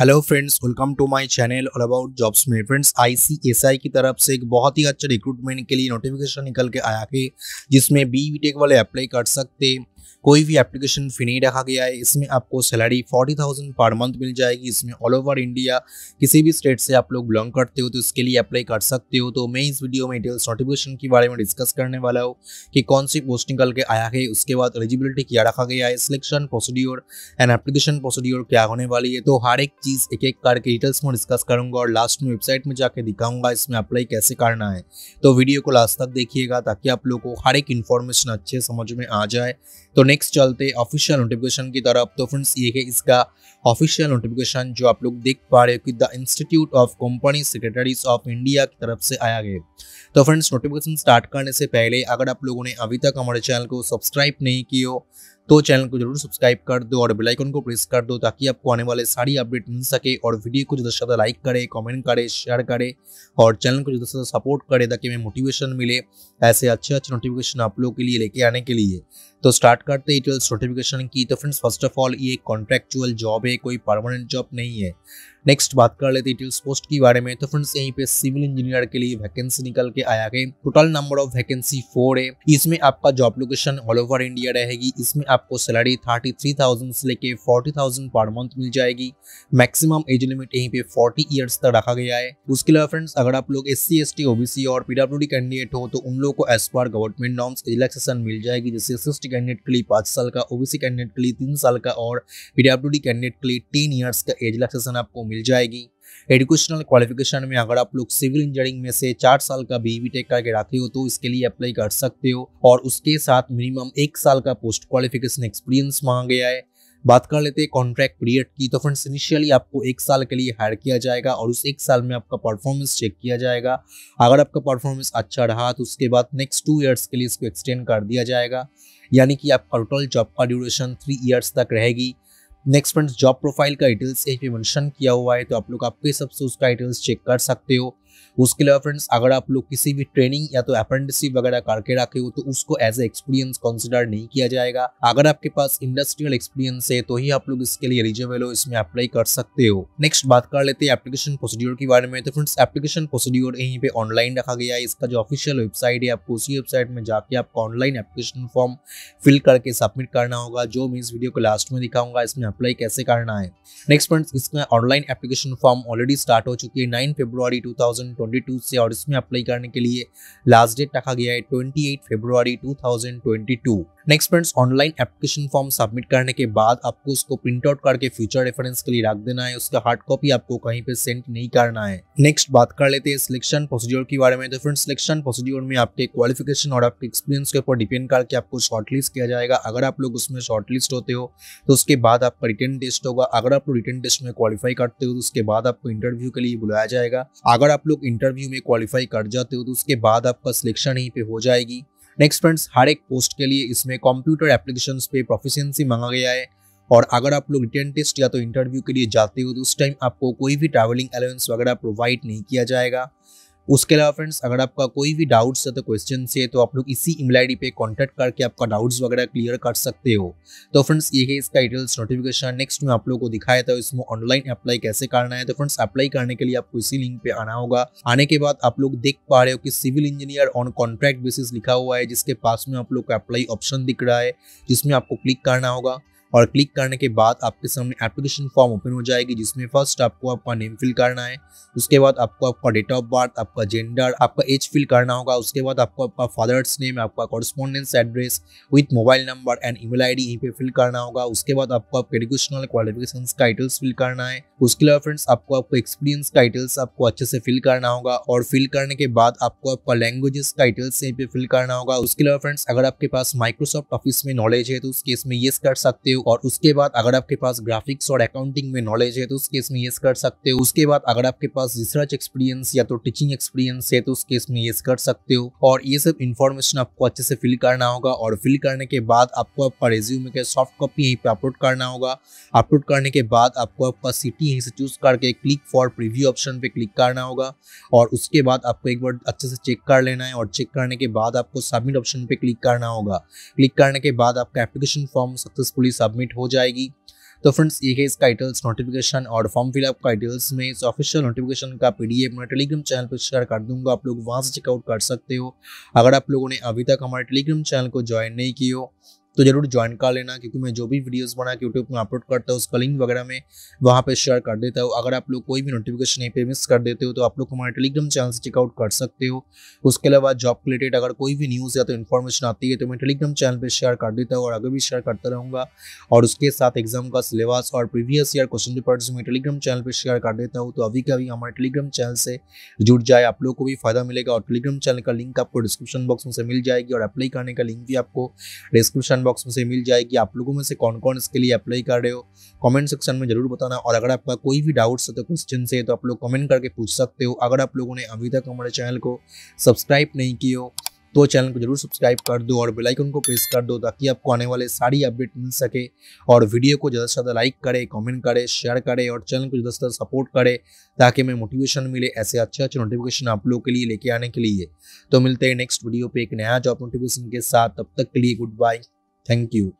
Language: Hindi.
Hello friends welcome to my channel all about jobs में फ्रेंड्स आईसीएसआई की तरफ से एक बहुत ही अच्छा रिक्रूटमेंट के लिए नोटिफिकेशन निकल के आया है जिसमें बी टेक वाले अप्लाई कर सकते कोई भी एप्लीकेशन फी नहीं रखा गया है इसमें आपको सैलरी फोर्टी थाउजेंड पर मंथ मिल जाएगी इसमें ऑल ओवर इंडिया किसी भी स्टेट से आप लोग बिलोंग करते हो तो इसके लिए अप्लाई कर सकते हो तो मैं इस वीडियो में डिटेल्स नोटिफिकेशन के बारे में डिस्कस करने वाला हूँ कि कौन सी पोस्ट निकल के आया है उसके बाद एलिजिबिलिटी क्या रखा गया है selection procedure and application procedure क्या होने वाली है तो हर एक चीज़ एक एक करके डिटेल्स में डिस्कस करूंगा और लास्ट में वेबसाइट में जाकर दिखाऊंगा इसमें अप्लाई कैसे करना है तो वीडियो को लास्ट तक देखिएगा ताकि आप लोग को हर एक इन्फॉर्मेशन अच्छे समझ में आ जाए तो नेक्स्ट चलते ऑफिशियल नोटिफिकेशन की तरफ तो फ्रेंड्स ये है इसका ऑफिशियल नोटिफिकेशन जो आप लोग देख पा रहे हो कि the institute of company secretaries of India की तरफ से आया गया तो फ्रेंड्स नोटिफिकेशन स्टार्ट करने से पहले अगर आप लोगों ने अभी तक हमारे चैनल को सब्सक्राइब नहीं किया तो चैनल को जरूर सब्सक्राइब कर दो और बेलाइकन को प्रेस कर दो ताकि आपको आने वाले सारी अपडेट मिल सके और वीडियो को ज़्यादा से ज़्यादा लाइक करे कमेंट करे शेयर करे और चैनल को ज़्यादा से ज़्यादा सपोर्ट करे ताकि हमें मोटिवेशन मिले ऐसे अच्छे अच्छे नोटिफिकेशन आप लोग के लिए लेके आने के लिए तो स्टार्ट करते हैं नोटिफिकेशन की तो फ्रेंड्स फर्स्ट ऑफ ऑल ये कॉन्ट्रेक्चुअल जॉब है कोई परमानेंट जॉब नहीं है नेक्स्ट बात कर लेते डिटेल्स पोस्ट के बारे में तो फ्रेंड्स यहीं पे सिविल इंजीनियर के लिए वैकेंसी निकल के आया है total number of vacancy four है इसमें आपका job location all over India रहेगी इसमें आपको सैलरी थर्टी थ्री थाउजेंड से लेके फोर्टी थाउजेंड पर मंथ मिल जाएगी मैक्सिमम एज लिमिट यहीं पे फोर्टी ईयर्स तक रखा गया है उसके अलावा फ्रेंड्स अगर आप लोग S C S T OBC और पीडब्ल्यू डी कैंडिडेट हो तो उन लोग को as per government norms relaxation मिल जाएगी जैसे एस टी कैंडिडेट के लिए पाँच साल का ओबीसी कैंडिडेट के लिए तीन साल का और पीडब्ल्यू कैंडिडेट के लिए टेन ईयर्स का एज रिलैक्सेशन आपको मिल मिल जाएगी एडुकेशनल क्वालिफिकेशन में अगर आप लोग सिविल इंजीनियरिंग में से चार साल का बीवी टेक e करके रखे हो तो इसके लिए अप्लाई कर सकते हो और उसके साथ मिनिमम एक साल का पोस्ट क्वालिफिकेशन एक्सपीरियंस मांगा गया है बात कर लेते हैं कॉन्ट्रैक्ट पीरियड की तो फ्रेंड्स इनिशियली आपको एक साल के लिए हायर किया जाएगा और उस एक साल में आपका परफॉर्मेंस चेक किया जाएगा अगर आपका परफॉर्मेंस अच्छा रहा तो उसके बाद नेक्स्ट टू ईयर्स के लिए इसको एक्सटेंड कर दिया जाएगा यानी कि आपका टोटल जॉब का ड्यूरेशन थ्री ईयर्स तक रहेगी नेक्स्ट फ्रेंड्स जॉब प्रोफाइल का डिटेल्स यहीं पे मेंशन किया हुआ है तो आप लोग आपके हिसाब से उसका डिटेल्स चेक कर सकते हो उसके अलावा फ्रेंड्स अगर आप लोग किसी भी ट्रेनिंग या तो अप्रेंटिसिप वगैरह करके रखे हो तो उसको एज ए एक्सपीरियंस कंसिडर नहीं किया जाएगा अगर आपके पास इंडस्ट्रियल एक्सपीरियंस है तो ही आप लोग इसके लिए एलिजिबल हो इसमें अप्लाई कर सकते हो नेक्स्ट बात कर लेते हैं एप्लीकेशन प्रोसीड्योर के बारे में तो फ्रेंड्स एप्लीकेशन प्रोसीड्योर यहीं पे ऑनलाइन रखा गया है इसका जो ऑफिशियल वेबसाइट है आपको उसी वेबसाइट में जाके आपको ऑनलाइन एप्लीकेशन फॉर्म फिल करके सबमिट करना होगा जो मैं इस वीडियो को लास्ट में दिखाऊंगा इसमें अप्लाई कैसे करना है नेक्स्ट फ्रेंड्स इसमें online application form already start हो चुकी है नाइन फेब्रुआरी टू 2022 से और इसमें अप्लाई करने के लिए लास्ट डेट रखा गया है 28 फरवरी 2022 next friends online application form submit करने के बाद आपको उसको प्रिंट आउट करके फ्यूचर रेफरेंस के लिए रख देना है उसका हार्ड कॉपी आपको कहीं पे सेंड नहीं करना है नेक्स्ट बात कर लेते हैं सिलेक्शन प्रोसीड्योर के बारे में तो फ्रेंड्स सिलेक्शन प्रोसीड्योर में आपके क्वालिफिकेशन और आपके एक्सपीरियंस के ऊपर डिपेंड करके आपको शॉर्टलिस्ट किया जाएगा अगर आप लोग उसमें शॉर्टलिस्ट होते हो तो उसके बाद आपका रिटर्न टेस्ट होगा अगर आप लोग रिटर्न टेस्ट में क्वालिफाई करते हो तो उसके बाद आपको इंटरव्यू के लिए बुलाया जाएगा अगर आप लोग लोग इंटरव्यू में क्वालिफाई कर जाते हो तो उसके बाद आपका सिलेक्शन यहीं पे हो जाएगी नेक्स्ट फ्रेंड्स हर एक पोस्ट के लिए इसमें कंप्यूटर एप्लीकेशन पे प्रोफिशियंसी मांगा गया है और अगर आप लोग रिटर्न टेस्ट या तो इंटरव्यू के लिए जाते हो तो उस टाइम आपको कोई भी ट्रैवलिंग अलाउंस वगैरह प्रोवाइड नहीं किया जाएगा उसके अलावा फ्रेंड्स अगर आपका कोई भी डाउट्स है तो क्वेश्चन है तो आप लोग इसी ईमेल आई पे कॉन्टैक्ट करके आपका डाउट्स वगैरह क्लियर कर सकते हो तो फ्रेंड्स ये है इसका डिटेल्स नोटिफिकेशन नेक्स्ट में आप लोग को दिखाया था इसमें ऑनलाइन अप्लाई कैसे करना है तो फ्रेंड्स अप्लाई करने के लिए आपको इसी लिंक पे आना होगा आने के बाद आप लोग देख पा रहे हो कि civil engineer on contract basis लिखा हुआ है जिसके पास में आप लोग को अप्लाई ऑप्शन दिख रहा है जिसमें आपको क्लिक करना होगा और क्लिक करने के बाद आपके सामने एप्लीकेशन फॉर्म ओपन हो जाएगी जिसमें फर्स्ट आपको आपका नेम फिल करना है उसके बाद आपको आपका डेट ऑफ बर्थ आपका जेंडर आपका एज फिल करना होगा उसके बाद आपको आपका फादर्स नेम आपका correspondence address with mobile number and email D यहीं पे फिल करना होगा उसके बाद आपको आपके एडुकेशनल क्वालिफिकेशन का टाइटल्स फिल करना है उसके अलावा फ्रेंड्स आपको आपको एक्सपीरियंस टाइटल्स आपको अच्छे से फिल करना होगा और फिल करने के बाद आपको आपका लैंग्वेजेस टाइटल्स यहीं पे फिल करना होगा उसके अलावा फ्रेंड्स अगर आपके पास माइक्रोसॉफ्ट ऑफिस में नॉलेज है तो उस केस में येस कर सकते हो हो और उसके बाद अगर आपके पास ग्राफिक्स और अकाउंटिंग में नॉलेज है तो उस केस में ये कर सकते हो उसके बाद अगर आपके पास रिसर्च एक्सपीरियंस या तो टीचिंग एक्सपीरियंस है तो उस केस में ये कर सकते हो और ये सब इन्फॉर्मेशन आपको अच्छे से फिल करना होगा और फिल करने के बाद आपको आपका रेज्यूमे का सॉफ्ट कॉपी यहीं पर अपलोड करना होगा अपलोड करने के बाद आपको आपका सिटी यहीं से चूज करके क्लिक फॉर प्रिव्यू ऑप्शन पे क्लिक करना होगा और उसके बाद आपको एक बार अच्छे से चेक कर लेना है और चेक करने के बाद आपको सबमिट ऑप्शन पे क्लिक करना होगा क्लिक करने के बाद आपका एप्लीकेशन फॉर्म सक्सेसफुली सब सबमिट हो जाएगी तो फ्रेंड्स ये है इसका आइटल्स नोटिफिकेशन और फॉर्म फिलअप का आइटल्स में इस ऑफिशियल नोटिफिकेशन का पीडीएफ मैं टेलीग्राम चैनल पर शेयर कर दूंगा आप लोग वहाँ से चेकआउट कर सकते हो अगर आप लोगों ने अभी तक हमारे टेलीग्राम चैनल को ज्वाइन नहीं किया तो ज़रूर ज्वाइन कर लेना क्योंकि मैं जो भी वीडियोस बना के यूट्यूब में अपलोड करता हूँ उसका लिंक वगैरह में वहाँ पर शेयर कर देता हूँ अगर आप लोग कोई भी नोटिफिकेशन यहीं पर मिस कर देते हो तो आप लोग हमारे टेलीग्राम चैनल से चेकआउट कर सकते हो उसके अलावा जॉब रिलेटेड अगर कोई भी न्यूज़ या तो इन्फॉर्मेशन आती है तो मैं टेलीग्राम चैनल पर शेयर कर देता हूँ और आगे भी शेयर करता रहूँगा और उसके साथ एग्जाम का सिलेबस और प्रीवियस ईयर क्वेश्चन पेपर्स मैं टेलीग्राम चैनल पर शेयर कर देता हूँ तो अभी का अभी हमारे टेलीग्राम चैनल से जुड़ जाए आप लोग को भी फायदा मिलेगा और टेलीग्राम चैनल का लिंक आपको डिस्क्रिप्शन बॉक्स में से मिल जाएगी और अप्लाई करने का लिंक भी आपको डिस्क्रिप्शन बॉक्स में से मिल जाएगी आप लोगों में से कौन कौन इसके लिए अप्लाई कर रहे हो कमेंट सेक्शन में जरूर बताना और अगर आपका कोई भी डाउट्स है तो क्वेश्चन से तो आप लोग कमेंट करके पूछ सकते हो अगर आप लोगों ने अभी तक हमारे चैनल को सब्सक्राइब नहीं किया तो चैनल को जरूर सब्सक्राइब कर दो और बेलाइकन को प्रेस कर दो ताकि आपको आने वाले सारी अपडेट मिल सके और वीडियो को ज़्यादा से ज़्यादा लाइक करे कमेंट करे शेयर करे और चैनल को ज़्यादा से ज़्यादा सपोर्ट करे ताकि हमें मोटिवेशन मिले ऐसे अच्छे अच्छे नोटिफिकेशन आप लोगों के लिए लेके आने के लिए तो मिलते हैं नेक्स्ट वीडियो पर एक नया जॉब नोटिफिकेशन के साथ तब तक के लिए गुड बाय Thank you.